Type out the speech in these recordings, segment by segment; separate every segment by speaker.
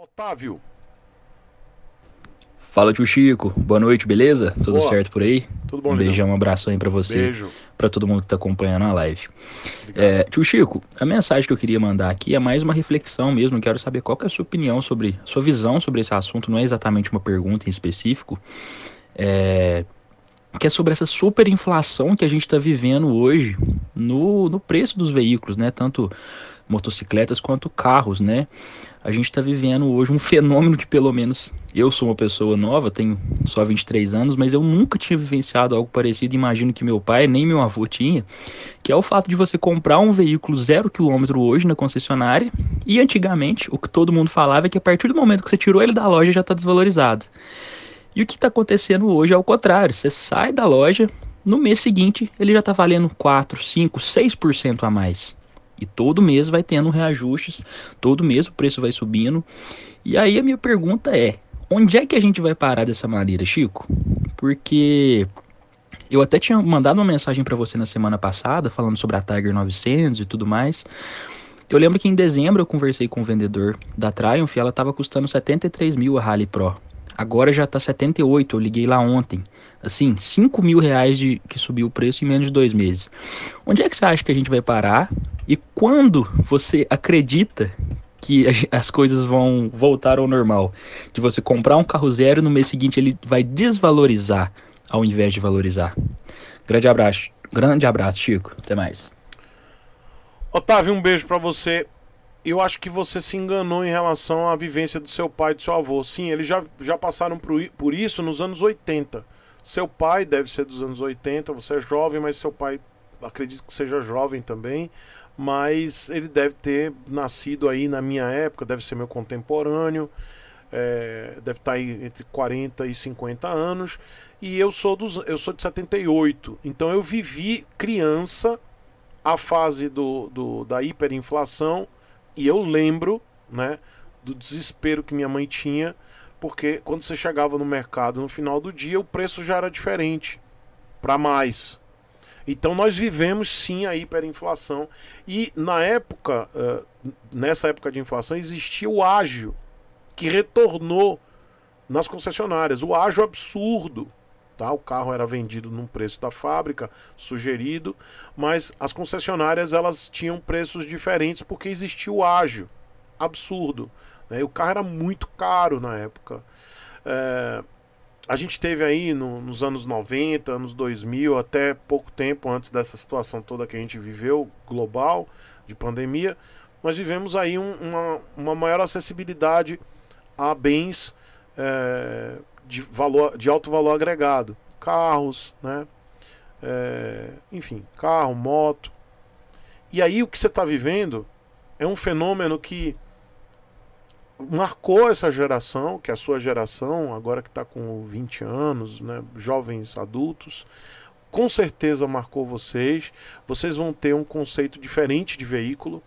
Speaker 1: Otávio.
Speaker 2: Fala, tio Chico. Boa noite, beleza? Tudo Boa. certo por aí? Tudo bom, Um beijão, um abraço aí pra você. Beijo. Pra todo mundo que tá acompanhando a live. É, tio Chico, a mensagem que eu queria mandar aqui é mais uma reflexão mesmo. Quero saber qual que é a sua opinião sobre, sua visão sobre esse assunto. Não é exatamente uma pergunta em específico. É, que é sobre essa superinflação que a gente está vivendo hoje no, no preço dos veículos, né? Tanto motocicletas quanto carros, né? A gente está vivendo hoje um fenômeno que, pelo menos, eu sou uma pessoa nova, tenho só 23 anos, mas eu nunca tinha vivenciado algo parecido. Imagino que meu pai nem meu avô tinha, que é o fato de você comprar um veículo zero quilômetro hoje na concessionária. E antigamente, o que todo mundo falava é que a partir do momento que você tirou ele da loja já está desvalorizado. E o que está acontecendo hoje é o contrário: você sai da loja, no mês seguinte ele já está valendo 4, 5, 6% a mais. E todo mês vai tendo reajustes, todo mês o preço vai subindo. E aí a minha pergunta é: onde é que a gente vai parar dessa maneira, Chico? Porque eu até tinha mandado uma mensagem para você na semana passada falando sobre a Tiger 900 e tudo mais. Eu lembro que em dezembro eu conversei com o um vendedor da Triumph e ela estava custando 73 mil a Rally Pro. Agora já tá 78, eu liguei lá ontem. Assim, 5 mil reais de, que subiu o preço em menos de dois meses. Onde é que você acha que a gente vai parar? E quando você acredita que as coisas vão voltar ao normal, de você comprar um carro zero no mês seguinte ele vai desvalorizar ao invés de valorizar. Grande abraço, grande abraço, Chico. Até mais.
Speaker 1: Otávio, um beijo para você. Eu acho que você se enganou em relação à vivência do seu pai e do seu avô. Sim, eles já, já passaram por, por isso nos anos 80. Seu pai deve ser dos anos 80, você é jovem, mas seu pai acredito que seja jovem também mas ele deve ter nascido aí na minha época, deve ser meu contemporâneo, é, deve estar tá aí entre 40 e 50 anos, e eu sou dos eu sou de 78, então eu vivi criança a fase do, do da hiperinflação e eu lembro, né, do desespero que minha mãe tinha, porque quando você chegava no mercado no final do dia, o preço já era diferente para mais. Então nós vivemos sim a hiperinflação. E na época, eh, nessa época de inflação, existia o ágio, que retornou nas concessionárias. O ágio absurdo. Tá? O carro era vendido num preço da fábrica, sugerido, mas as concessionárias elas tinham preços diferentes porque existia o ágio. Absurdo. Né? E o carro era muito caro na época. É a gente teve aí no, nos anos 90, anos 2000, até pouco tempo antes dessa situação toda que a gente viveu, global, de pandemia, nós vivemos aí um, uma, uma maior acessibilidade a bens é, de, valor, de alto valor agregado. Carros, né? É, enfim, carro, moto. E aí o que você está vivendo é um fenômeno que marcou essa geração, que é a sua geração, agora que está com 20 anos, né, jovens adultos, com certeza marcou vocês. Vocês vão ter um conceito diferente de veículo.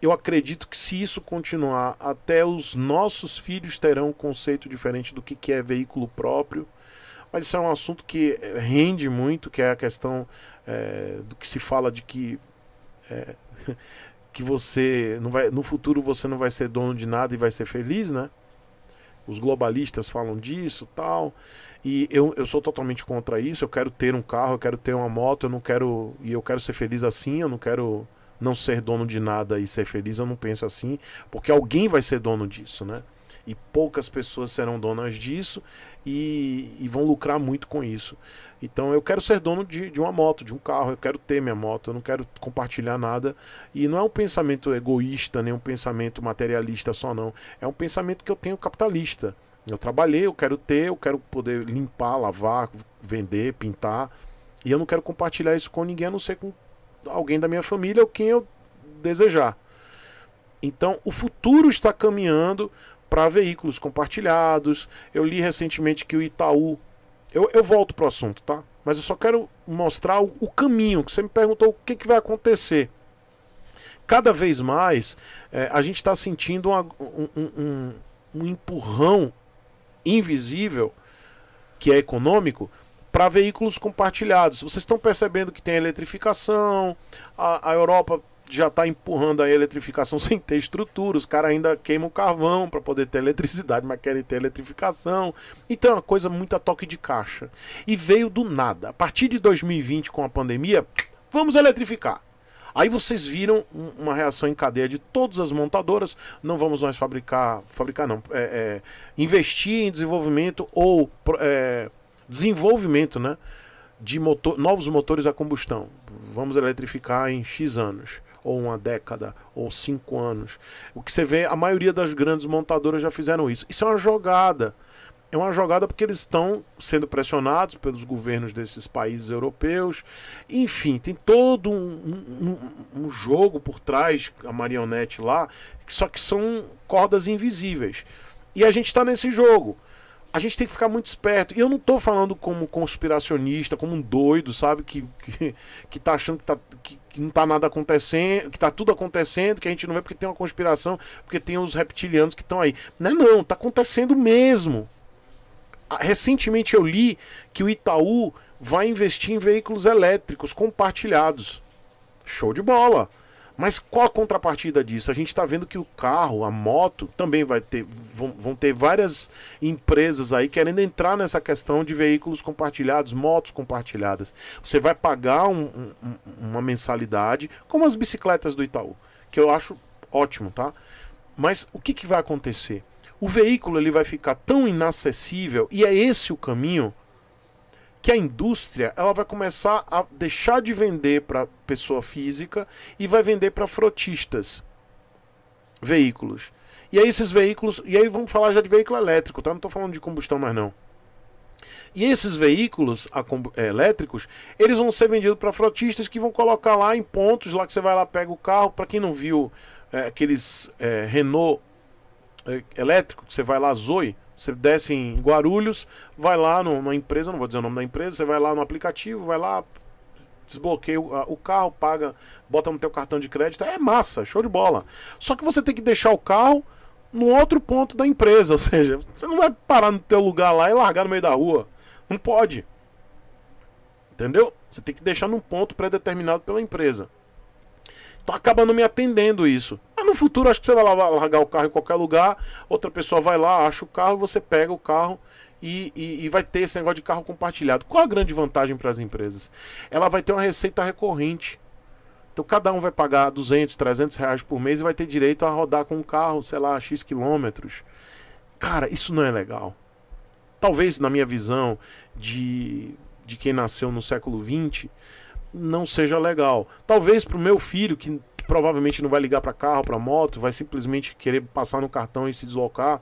Speaker 1: Eu acredito que se isso continuar, até os nossos filhos terão um conceito diferente do que é veículo próprio. Mas isso é um assunto que eh, rende muito, que é a questão é, do que se fala de que é, que você não vai, no futuro você não vai ser dono de nada e vai ser feliz, né? Os globalistas falam disso, tal. E eu, eu sou totalmente contra isso. Eu quero ter um carro, eu quero ter uma moto, eu não quero e eu quero ser feliz assim, eu não quero não ser dono de nada e ser feliz, eu não penso assim, porque alguém vai ser dono disso, né? E poucas pessoas serão donas disso e, e vão lucrar muito com isso. Então eu quero ser dono de, de uma moto, de um carro, eu quero ter minha moto, eu não quero compartilhar nada. E não é um pensamento egoísta, nem um pensamento materialista só, não. É um pensamento que eu tenho capitalista. Eu trabalhei, eu quero ter, eu quero poder limpar, lavar, vender, pintar. E eu não quero compartilhar isso com ninguém, a não ser com alguém da minha família ou quem eu desejar. Então, o futuro está caminhando para veículos compartilhados. Eu li recentemente que o Itaú. Eu, eu volto para o assunto, tá? Mas eu só quero mostrar o, o caminho. Que você me perguntou o que, que vai acontecer. Cada vez mais é, a gente está sentindo uma, um, um, um empurrão invisível, que é econômico, para veículos compartilhados. Vocês estão percebendo que tem eletrificação, a, a Europa já está empurrando a eletrificação sem ter estrutura, os caras ainda queimam carvão para poder ter eletricidade, mas querem ter eletrificação. Então é uma coisa muito a toque de caixa. E veio do nada. A partir de 2020, com a pandemia, vamos eletrificar. Aí vocês viram uma reação em cadeia de todas as montadoras. Não vamos mais fabricar, fabricar não, é, é, investir em desenvolvimento ou é, desenvolvimento né, de motor, novos motores a combustão. Vamos eletrificar em X anos, ou uma década, ou cinco anos. O que você vê, a maioria das grandes montadoras já fizeram isso. Isso é uma jogada. É uma jogada porque eles estão sendo pressionados pelos governos desses países europeus. Enfim, tem todo um, um, um jogo por trás, a marionete lá, só que são cordas invisíveis. E a gente está nesse jogo a gente tem que ficar muito esperto. E eu não estou falando como conspiracionista, como um doido, sabe? Que, que, que tá achando que, tá, que, que não está nada acontecendo, que está tudo acontecendo, que a gente não vê porque tem uma conspiração, porque tem os reptilianos que estão aí. Não é não, tá acontecendo mesmo. Ah, recentemente eu li que o Itaú vai investir em veículos elétricos compartilhados. Show de bola! Mas qual a contrapartida disso? A gente está vendo que o carro, a moto, também vai ter, vão, vão, ter várias empresas aí querendo entrar nessa questão de veículos compartilhados, motos compartilhadas. Você vai pagar um, um, uma mensalidade, como as bicicletas do Itaú, que eu acho ótimo, tá? Mas o que, que vai acontecer? O veículo ele vai ficar tão inacessível e é esse o caminho que a indústria ela vai começar a deixar de vender para pessoa física e vai vender para frotistas veículos. E aí esses veículos, e aí vamos falar já de veículo elétrico, tá? Não estou falando de combustão mais não. E esses veículos a, é, elétricos, eles vão ser vendidos para frotistas que vão colocar lá em pontos lá que você vai lá pega o carro. Para quem não viu é, aqueles é, Renault elétrico que você vai lá Zoe, você desce em Guarulhos, vai lá numa empresa, não vou dizer o nome da empresa, você vai lá no aplicativo, vai lá, desbloqueia o, carro, paga, bota no teu cartão de crédito. É massa, show de bola. Só que você tem que deixar o carro no outro ponto da empresa, ou seja, você não vai parar no teu lugar lá e largar no meio da rua. Não pode. Entendeu? Você tem que deixar num ponto pré-determinado pela empresa acaba acabando me atendendo isso. Mas no futuro acho que você vai largar o carro em qualquer lugar, outra pessoa vai lá, acha o carro, você pega o carro e, e, e vai ter esse negócio de carro compartilhado. Qual a grande vantagem para as empresas? Ela vai ter uma receita recorrente. Então cada um vai pagar 200, 300 reais por mês e vai ter direito a rodar com um carro, sei lá, X quilômetros. Cara, isso não é legal. Talvez na minha visão de, de quem nasceu no século 20, não seja legal. Talvez para o meu filho, que provavelmente não vai ligar para carro, para moto, vai simplesmente querer passar no cartão e se deslocar.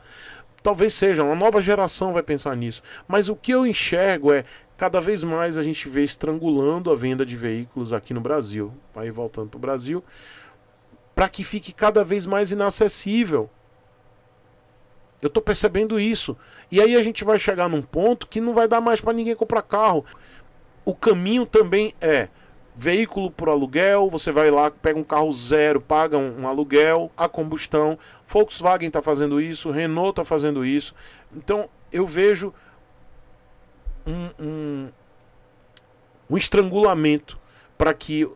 Speaker 1: Talvez seja, uma nova geração vai pensar nisso. Mas o que eu enxergo é cada vez mais a gente vê estrangulando a venda de veículos aqui no Brasil. Aí voltando para o Brasil, para que fique cada vez mais inacessível. Eu estou percebendo isso. E aí a gente vai chegar num ponto que não vai dar mais para ninguém comprar carro. O caminho também é veículo por aluguel, você vai lá, pega um carro zero, paga um, um aluguel, a combustão. Volkswagen está fazendo isso, Renault está fazendo isso. Então eu vejo um, um, um estrangulamento para que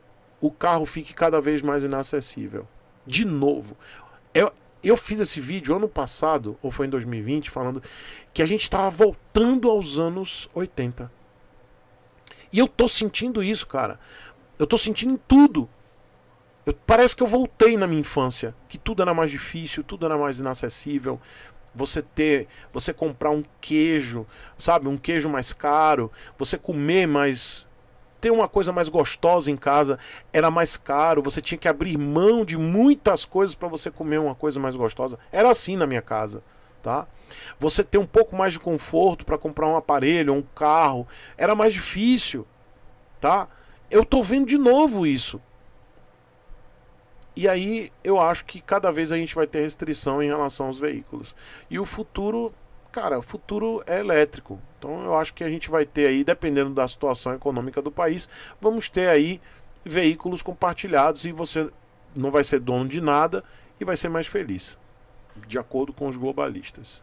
Speaker 1: o carro fique cada vez mais inacessível. De novo, eu, eu fiz esse vídeo ano passado, ou foi em 2020, falando que a gente estava voltando aos anos 80. E eu tô sentindo isso, cara. Eu tô sentindo em tudo. Eu, parece que eu voltei na minha infância, que tudo era mais difícil, tudo era mais inacessível. Você ter, você comprar um queijo, sabe, um queijo mais caro, você comer mais ter uma coisa mais gostosa em casa era mais caro, você tinha que abrir mão de muitas coisas para você comer uma coisa mais gostosa. Era assim na minha casa, tá? Você ter um pouco mais de conforto para comprar um aparelho, um carro, era mais difícil, tá? eu tô vendo de novo isso. E aí eu acho que cada vez a gente vai ter restrição em relação aos veículos. E o futuro, cara, o futuro é elétrico. Então eu acho que a gente vai ter aí, dependendo da situação econômica do país, vamos ter aí veículos compartilhados e você não vai ser dono de nada e vai ser mais feliz, de acordo com os globalistas.